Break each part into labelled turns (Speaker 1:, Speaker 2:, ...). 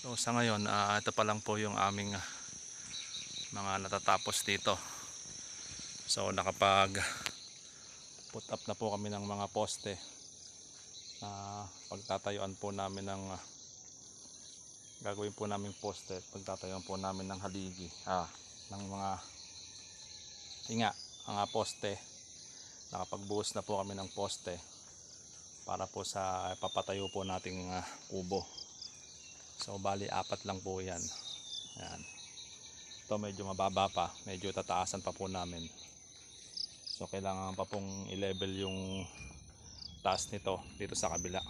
Speaker 1: So sa ngayon, uh, ito pa lang po yung aming ah, mga natatapos dito. So nakapag put up na po kami ng mga poste na pagtatayuan po namin ng ah, gagawin po namin poste pagtatayuan po namin ng haligi ah, ng mga tinga mga poste nakapagbuhos na po kami ng poste para po sa eh, papatayo po nating uh, kubo So bali apat lang po yan. Ayan. Ito medyo mababa pa. Medyo tataasan pa po namin. So kailangan pa pong i-level yung taas nito dito sa kabila.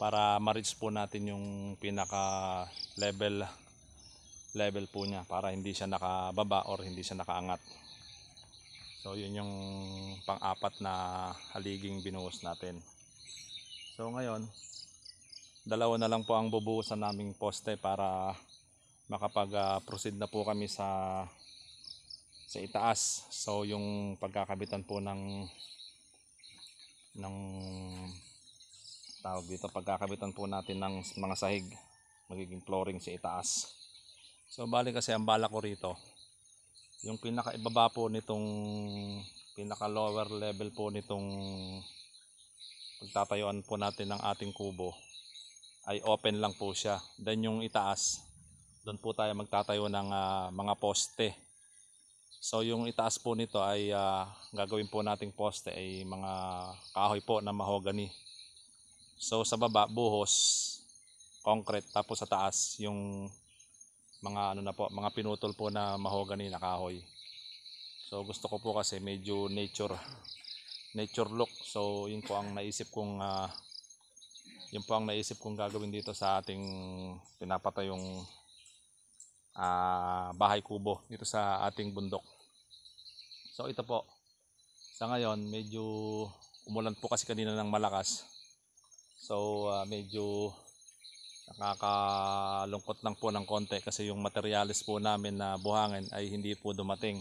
Speaker 1: Para ma-reach po natin yung pinaka level level po niya para hindi siya nakababa or hindi siya nakaangat. So yun yung pang-apat na haliging binuhos natin. So ngayon, dalawa na lang po ang bubuhusan naming poste para makapag-proceed ah, na po kami sa sa itaas. So yung pagkakabitan po ng ng tawag dito pagkakabitan po natin ng mga sahig magiging flooring sa itaas. So bali kasi ang bala ko rito yung pinaka ibaba po nitong pinaka lower level po nitong pagtatayuan po natin ng ating kubo ay open lang po siya. Then yung itaas, doon po tayo magtatayo ng uh, mga poste. So yung itaas po nito ay uh, gagawin po nating poste ay mga kahoy po na mahogany. So sa baba buhos, concrete tapos sa taas yung mga ano na po, mga pinutol po na mahogany na kahoy. So gusto ko po kasi medyo nature nature look. So yun po ang naisip kong uh, yun po ang naisip kong gagawin dito sa ating pinapatayong uh, bahay kubo dito sa ating bundok so ito po sa ngayon medyo umulan po kasi kanina ng malakas so uh, medyo nakakalungkot lang po ng konti kasi yung materialis po namin na buhangin ay hindi po dumating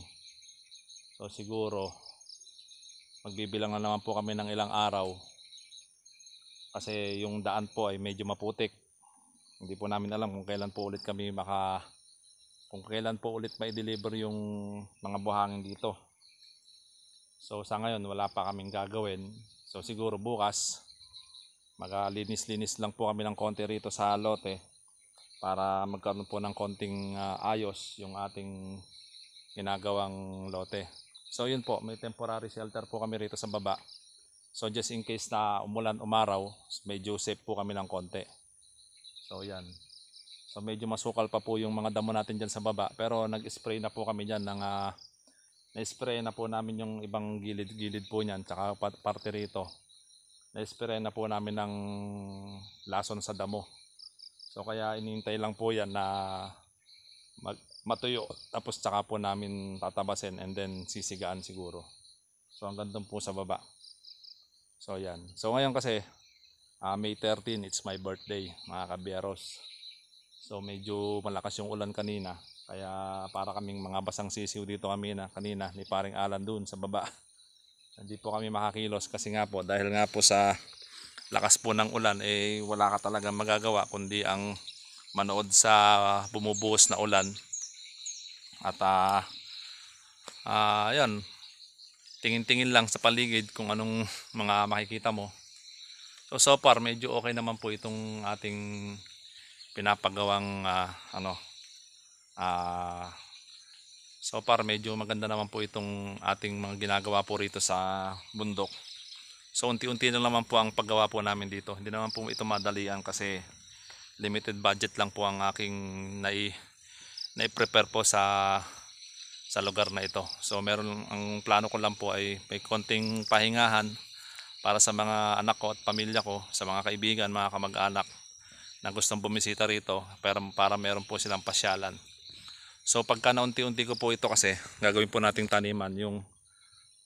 Speaker 1: so siguro magbibilang na naman po kami ng ilang araw kasi yung daan po ay medyo maputik hindi po namin alam kung kailan po ulit kami maka kung kailan po ulit may deliver yung mga buhangin dito so sa ngayon wala pa kaming gagawin so siguro bukas magalinis-linis lang po kami ng konti rito sa lote para magkaroon po ng konting uh, ayos yung ating ginagawang lote so yun po may temporary shelter po kami rito sa baba So just in case na umulan, umaraw, medyo safe po kami ng konti. So yan. So medyo masukal pa po yung mga damo natin dyan sa baba. Pero nag-spray na po kami dyan ng... Uh, na-spray na po namin yung ibang gilid-gilid po niyan. Tsaka parte rito. Na-spray na po namin ng lason sa damo. So kaya inintay lang po yan na mag, matuyo tapos tsaka po namin tatabasin and then sisigaan siguro. So hanggang doon po sa baba. So yan. So ngayon kasi uh, May 13, it's my birthday mga kabiyaros. So medyo malakas yung ulan kanina. Kaya para kaming mga basang sisiw dito kami na kanina ni paring Alan doon sa baba. Hindi po kami makakilos kasi nga po dahil nga po sa lakas po ng ulan eh wala ka talaga magagawa kundi ang manood sa bumubuhos na ulan. At uh, ah, uh, ah, yun, tingin-tingin lang sa paligid kung anong mga makikita mo so so far medyo okay naman po itong ating pinapagawang uh, ano uh, so far medyo maganda naman po itong ating mga ginagawa po rito sa bundok so unti-unti na naman po ang paggawa po namin dito hindi naman po ito madalian kasi limited budget lang po ang aking nai, nai prepare po sa sa lugar na ito. So meron ang plano ko lang po ay may konting pahingahan para sa mga anak ko at pamilya ko, sa mga kaibigan, mga kamag-anak na gustong bumisita rito para, para meron po silang pasyalan. So pagka naunti-unti ko po ito kasi gagawin po nating taniman yung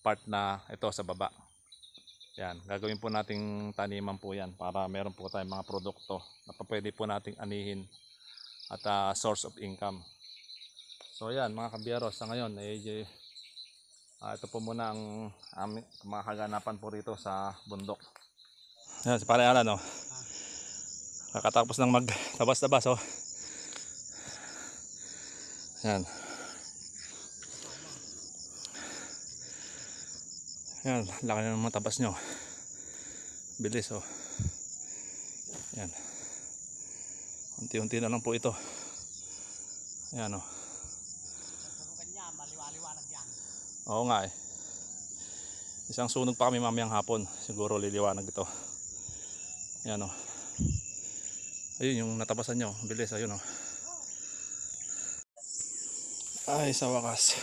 Speaker 1: part na ito sa baba. Yan, gagawin po nating taniman po yan para meron po tayong mga produkto na pwede po nating anihin at uh, source of income. So yan mga kabiyero sa ngayon eh, uh, ito po muna ang um, mga kaganapan po rito sa bundok. Yan si Pare Alan oh. Kakatapos ng magtabas-tabas oh. Yan. Yan, laki na ng mga tabas nyo. Bilis oh. Yan. Unti-unti na lang po ito. Ayan o. Oh. Oo nga eh. Isang sunog pa kami mamayang hapon. Siguro liliwanag ito. Yan o. Oh. Ayun yung natapasan nyo. Bilis. Ayun o. Oh. Ay sa wakas.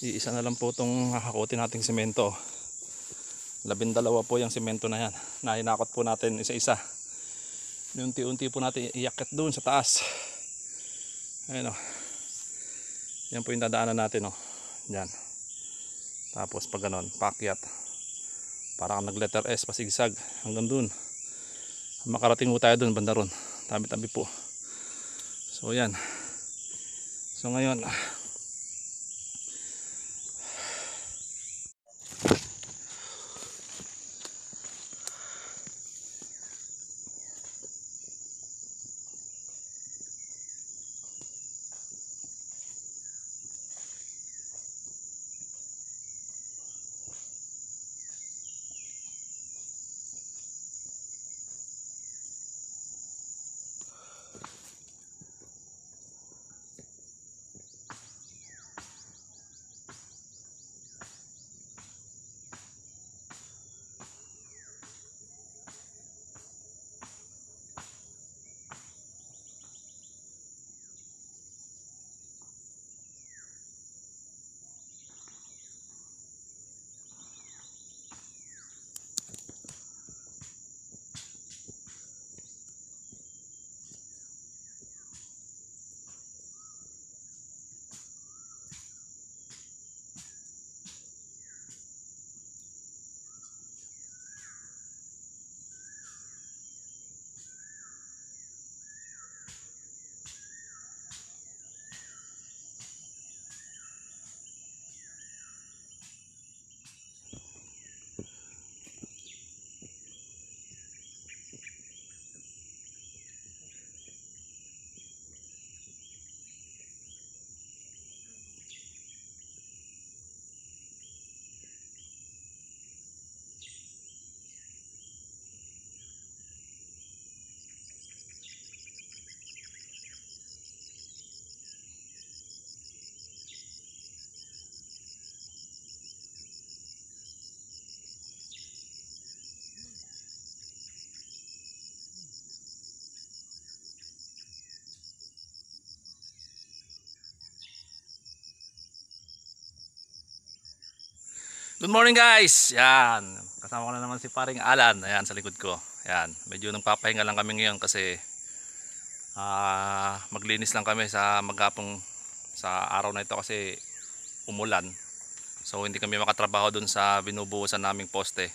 Speaker 1: Iisa na lang po itong hakutin nating semento. Labindalawa po yung semento na yan. Nahinakot po natin isa-isa. Unti-unti po natin iakit doon sa taas. Ayun o. Oh. Yan po yung dadaanan natin o. Yan. Tapos pag ganun, pakyat. Parang nag-letter S, pasigsag hanggang dun. Makarating po tayo dun, banda ron. Tabi-tabi po. So yan. So ngayon, Good morning guys! Yan, kasama ko na naman si paring Alan, ayan sa likod ko. Yan, medyo nang lang kami ngayon kasi uh, maglinis lang kami sa magapong sa araw na ito kasi umulan. So hindi kami makatrabaho dun sa binubuhusan naming poste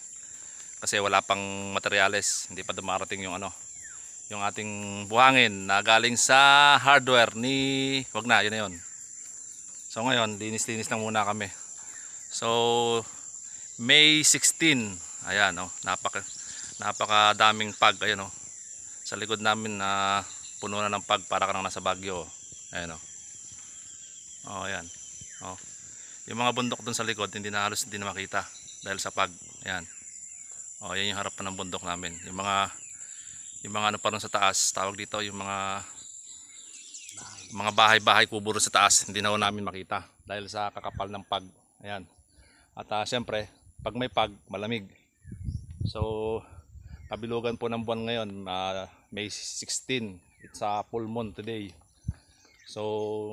Speaker 1: kasi wala pang materyales, hindi pa dumarating yung ano yung ating buhangin na galing sa hardware ni wag na yun na yun so ngayon linis linis lang muna kami so may 16. Ayan, no? Oh. Napaka napakadaming pag ayan oh. Sa likod namin na uh, puno na ng pag para kang nasa Baguio. Ayan oh. Oh, ayan. Oh. Yung mga bundok doon sa likod hindi na halos hindi na makita dahil sa pag. Ayan. Oh, ayan yung harapan ng bundok namin. Yung mga yung mga ano pa sa taas, tawag dito yung mga mga bahay-bahay kubo sa taas, hindi na namin makita dahil sa kakapal ng pag. Ayan. At uh, siyempre, pag may pag malamig so kabilugan po ng buwan ngayon uh, May 16 it's a full moon today so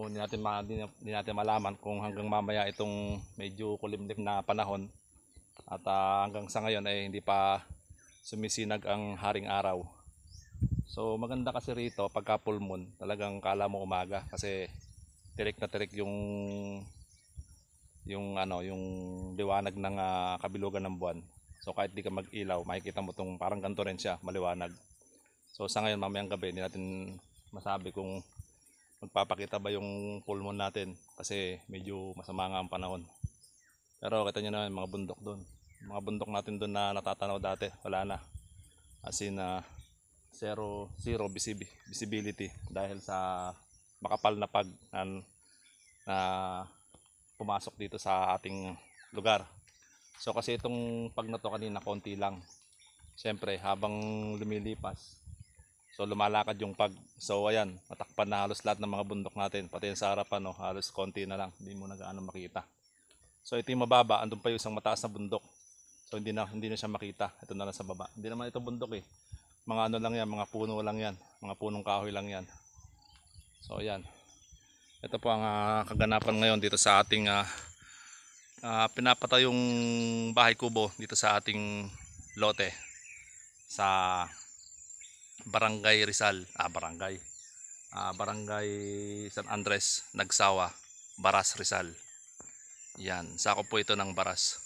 Speaker 1: hindi natin, ma, hindi, natin malaman kung hanggang mamaya itong medyo kulimlim na panahon at uh, hanggang sa ngayon ay eh, hindi pa sumisinag ang haring araw so maganda kasi rito pagka full moon talagang kala mo umaga kasi tirik na tirik yung yung ano yung liwanag ng uh, kabilugan ng buwan so kahit di ka mag-ilaw makikita mo tong parang ganto rin siya maliwanag so sa ngayon mamayang gabi hindi natin masabi kung magpapakita ba yung full moon natin kasi medyo masama nga ang panahon pero kita nyo na mga bundok doon mga bundok natin doon na natatanaw dati wala na as in uh, zero, zero visibility dahil sa makapal na pag na, na pumasok dito sa ating lugar. So kasi itong pag na to kanina konti lang. Siyempre habang lumilipas so lumalakad yung pag. So ayan, natakpan na halos lahat ng mga bundok natin. Pati sa harapan no, halos konti na lang. Hindi mo nagaano makita. So ito yung mababa, andun pa yung isang mataas na bundok. So hindi na hindi na siya makita. Ito na lang sa baba. Hindi naman ito bundok eh. Mga ano lang yan, mga puno lang yan. Mga punong kahoy lang yan. So ayan. Ito po ang uh, kaganapan ngayon dito sa ating uh, uh, pinapatayong bahay kubo dito sa ating lote sa Barangay Rizal, ah Barangay, ah, Barangay San Andres, Nagsawa, Baras Rizal. Yan, sako po ito ng Baras.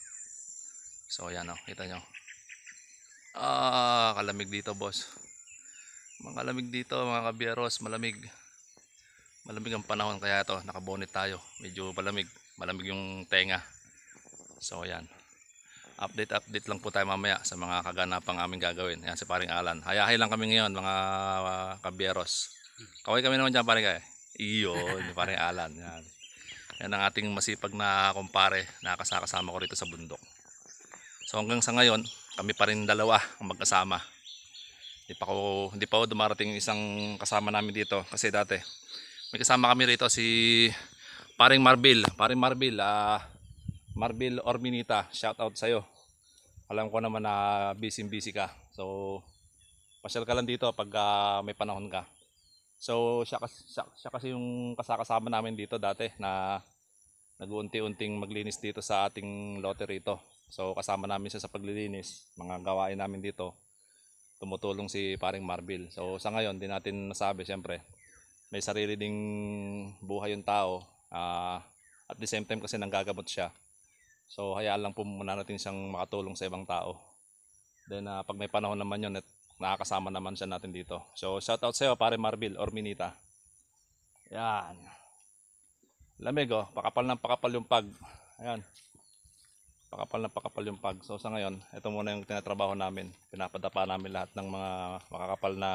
Speaker 1: So yan oh, kita nyo. Ah, kalamig dito boss. Mga kalamig dito mga kabiyaros, malamig malamig ang panahon kaya to nakabonet tayo medyo malamig malamig yung tenga so ayan update update lang po tayo mamaya sa mga kaganapang aming gagawin yan si paring Alan hayahay lang kami ngayon mga uh, kaway kami naman dyan paring kaya iyon paring Alan yan yan ang ating masipag na kumpare na ko rito sa bundok so hanggang sa ngayon kami pa rin dalawa ang magkasama hindi pa ko hindi pa ako dumarating yung isang kasama namin dito kasi dati may kasama kami rito si paring Marbil paring Marbil uh, Marbil Orminita shout out sa'yo alam ko naman na busy busy ka so pasyal ka lang dito pag uh, may panahon ka so siya, siya, siya kasi yung kasakasama namin dito dati na nag unting maglinis dito sa ating lote rito so kasama namin siya sa paglilinis mga gawain namin dito tumutulong si paring Marbil so sa ngayon din natin nasabi siyempre may sarili ding buhay yung tao. Uh, at the same time kasi nanggagamot siya. So hayaan lang po muna natin siyang makatulong sa ibang tao. Then uh, pag may panahon naman yun at nakakasama naman siya natin dito. So shout out sa iyo pare Marbil or Minita. Yan. Lamig oh, pakapal ng pakapal yung pag. Ayan. Pakapal na pakapal yung pag. So sa ngayon, ito muna yung tinatrabaho namin. Pinapadapa namin lahat ng mga makakapal na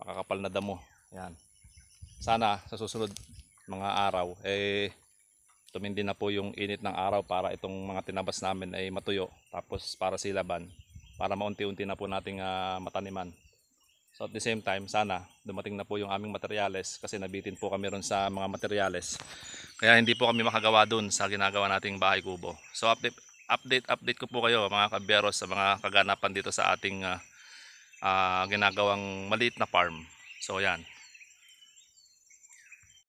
Speaker 1: makakapal na damo. Yan sana sa susunod mga araw eh tumindi na po yung init ng araw para itong mga tinabas namin ay matuyo tapos para silaban para maunti-unti na po nating uh, mataniman so at the same time sana dumating na po yung aming materyales kasi nabitin po kami ron sa mga materyales kaya hindi po kami makagawa dun sa ginagawa nating bahay kubo so update update, update ko po kayo mga kaberos sa mga kaganapan dito sa ating uh, uh, ginagawang maliit na farm so yan